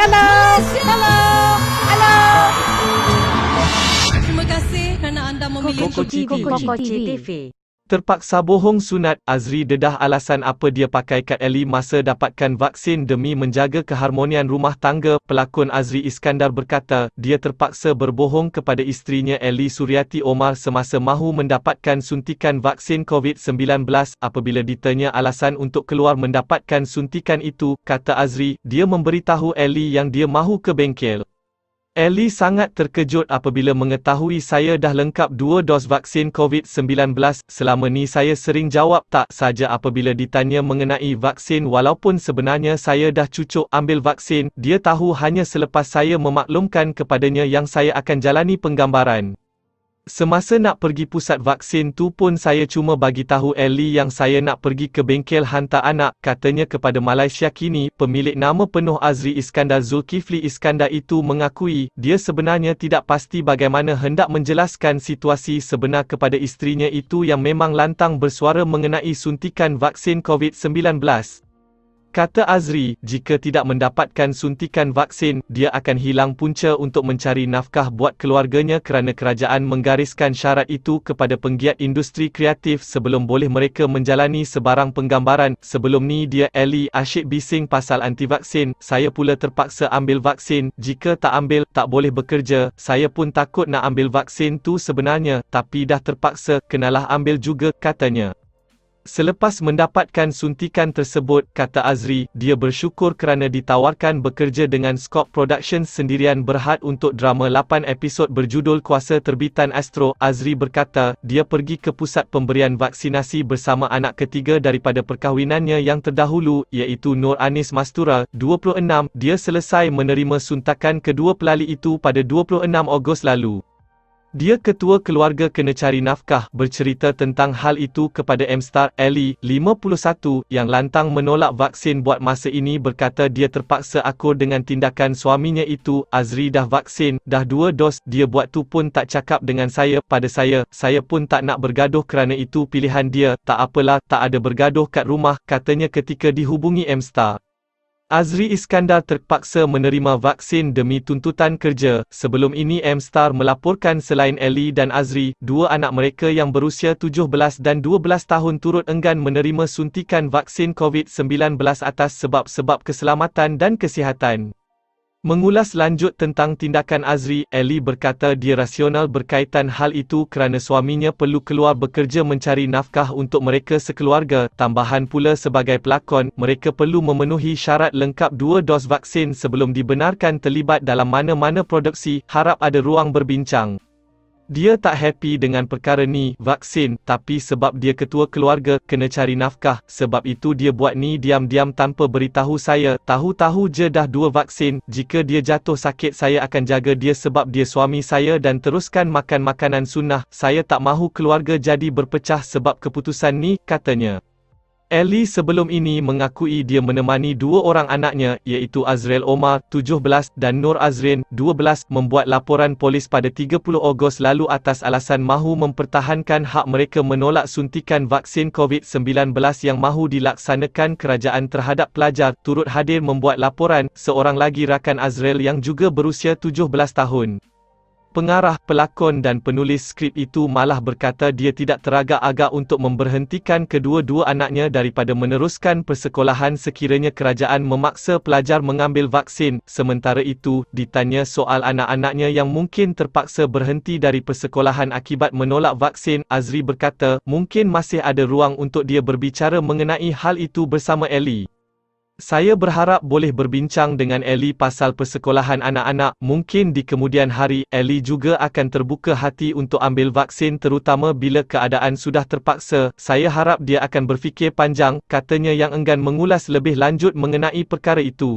Hello. Hello. Hello. Terima kasih kerana anda memilih Koko TV. TV. Terpaksa bohong sunat, Azri dedah alasan apa dia pakai kat Ellie masa dapatkan vaksin demi menjaga keharmonian rumah tangga. Pelakon Azri Iskandar berkata, dia terpaksa berbohong kepada istrinya Ellie Suryati Omar semasa mahu mendapatkan suntikan vaksin COVID-19. Apabila ditanya alasan untuk keluar mendapatkan suntikan itu, kata Azri, dia memberitahu Ellie yang dia mahu ke bengkel. Ellie sangat terkejut apabila mengetahui saya dah lengkap dua dos vaksin COVID-19. Selama ni saya sering jawab tak saja apabila ditanya mengenai vaksin walaupun sebenarnya saya dah cucuk ambil vaksin. Dia tahu hanya selepas saya memaklumkan kepadanya yang saya akan jalani penggambaran. Semasa nak pergi pusat vaksin tu pun saya cuma bagi tahu Ellie yang saya nak pergi ke bengkel hantar anak, katanya kepada Malaysia kini, pemilik nama penuh Azri Iskandar Zulkifli Iskandar itu mengakui, dia sebenarnya tidak pasti bagaimana hendak menjelaskan situasi sebenar kepada isterinya itu yang memang lantang bersuara mengenai suntikan vaksin COVID-19. Kata Azri, jika tidak mendapatkan suntikan vaksin, dia akan hilang punca untuk mencari nafkah buat keluarganya kerana kerajaan menggariskan syarat itu kepada penggiat industri kreatif sebelum boleh mereka menjalani sebarang penggambaran. Sebelum ni dia, Ellie, asyik bising pasal anti-vaksin. Saya pula terpaksa ambil vaksin. Jika tak ambil, tak boleh bekerja. Saya pun takut nak ambil vaksin tu sebenarnya, tapi dah terpaksa, kenalah ambil juga, katanya. Selepas mendapatkan suntikan tersebut, kata Azri, dia bersyukur kerana ditawarkan bekerja dengan Scott Productions sendirian berhad untuk drama 8 episod berjudul Kuasa Terbitan Astro. Azri berkata, dia pergi ke pusat pemberian vaksinasi bersama anak ketiga daripada perkahwinannya yang terdahulu, iaitu Nur Anis Mastura, 26. Dia selesai menerima suntakan kedua pelali itu pada 26 Ogos lalu. Dia ketua keluarga kena cari nafkah bercerita tentang hal itu kepada M-Star Ellie, 51, yang lantang menolak vaksin buat masa ini berkata dia terpaksa akur dengan tindakan suaminya itu, Azri dah vaksin, dah dua dos, dia buat tu pun tak cakap dengan saya, pada saya, saya pun tak nak bergaduh kerana itu pilihan dia, tak apalah, tak ada bergaduh kat rumah, katanya ketika dihubungi m Azri Iskandar terpaksa menerima vaksin demi tuntutan kerja. Sebelum ini M Star melaporkan selain Ellie dan Azri, dua anak mereka yang berusia 17 dan 12 tahun turut enggan menerima suntikan vaksin COVID-19 atas sebab-sebab keselamatan dan kesihatan. Mengulas lanjut tentang tindakan Azri, Ellie berkata dia rasional berkaitan hal itu kerana suaminya perlu keluar bekerja mencari nafkah untuk mereka sekeluarga. Tambahan pula sebagai pelakon, mereka perlu memenuhi syarat lengkap dua dos vaksin sebelum dibenarkan terlibat dalam mana-mana produksi, harap ada ruang berbincang. Dia tak happy dengan perkara ni, vaksin, tapi sebab dia ketua keluarga, kena cari nafkah, sebab itu dia buat ni diam-diam tanpa beritahu saya, tahu-tahu je dah dua vaksin, jika dia jatuh sakit saya akan jaga dia sebab dia suami saya dan teruskan makan makanan sunnah, saya tak mahu keluarga jadi berpecah sebab keputusan ni, katanya. Ellie sebelum ini mengakui dia menemani dua orang anaknya iaitu Azrael Omar, 17, dan Nur Azrin, 12, membuat laporan polis pada 30 Ogos lalu atas alasan mahu mempertahankan hak mereka menolak suntikan vaksin COVID-19 yang mahu dilaksanakan kerajaan terhadap pelajar turut hadir membuat laporan seorang lagi rakan Azrael yang juga berusia 17 tahun. Pengarah, pelakon dan penulis skrip itu malah berkata dia tidak teragak-agak untuk memberhentikan kedua-dua anaknya daripada meneruskan persekolahan sekiranya kerajaan memaksa pelajar mengambil vaksin. Sementara itu, ditanya soal anak-anaknya yang mungkin terpaksa berhenti dari persekolahan akibat menolak vaksin, Azri berkata, mungkin masih ada ruang untuk dia berbicara mengenai hal itu bersama Ellie. Saya berharap boleh berbincang dengan Ellie pasal persekolahan anak-anak. Mungkin di kemudian hari, Ellie juga akan terbuka hati untuk ambil vaksin terutama bila keadaan sudah terpaksa. Saya harap dia akan berfikir panjang, katanya yang enggan mengulas lebih lanjut mengenai perkara itu.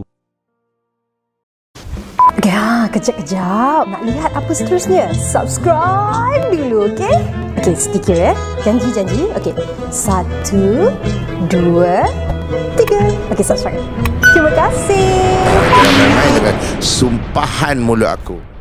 Ya, kejap-kejap. Nak lihat apa seterusnya? Subscribe dulu, okey? Okey, sedikit ya. Eh. Janji-janji. Okey, satu, dua, tiga. Okay, subscribe. Terima kasih. Sumpahan mulut aku.